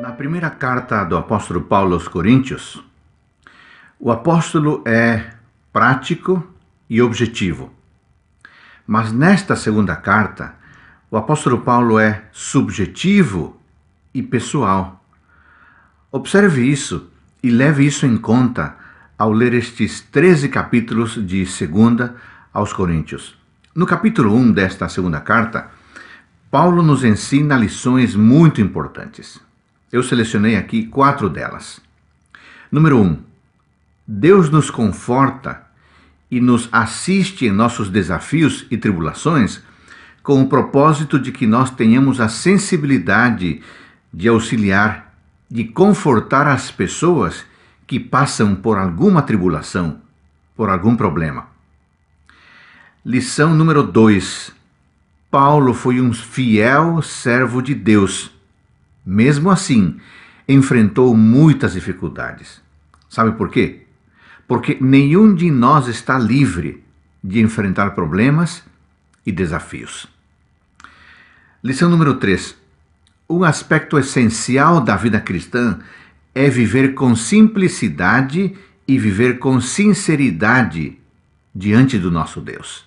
Na primeira carta do apóstolo Paulo aos Coríntios, o apóstolo é prático e objetivo. Mas nesta segunda carta, o apóstolo Paulo é subjetivo e pessoal. Observe isso e leve isso em conta ao ler estes 13 capítulos de 2 aos Coríntios. No capítulo 1 desta segunda carta, Paulo nos ensina lições muito importantes. Eu selecionei aqui quatro delas. Número 1. Um, Deus nos conforta e nos assiste em nossos desafios e tribulações com o propósito de que nós tenhamos a sensibilidade de auxiliar, de confortar as pessoas que passam por alguma tribulação, por algum problema. Lição número 2. Paulo foi um fiel servo de Deus mesmo assim, enfrentou muitas dificuldades. Sabe por quê? Porque nenhum de nós está livre de enfrentar problemas e desafios. Lição número 3. Um aspecto essencial da vida cristã é viver com simplicidade e viver com sinceridade diante do nosso Deus.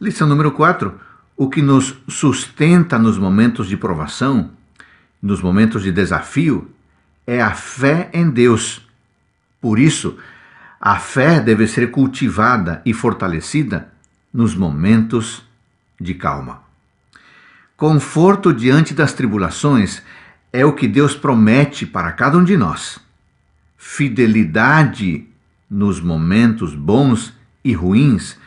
Lição número 4. O que nos sustenta nos momentos de provação nos momentos de desafio é a fé em Deus. Por isso, a fé deve ser cultivada e fortalecida nos momentos de calma. Conforto diante das tribulações é o que Deus promete para cada um de nós. Fidelidade nos momentos bons e ruins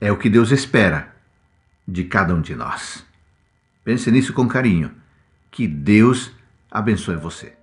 é o que Deus espera de cada um de nós. Pense nisso com carinho. Que Deus abençoe você.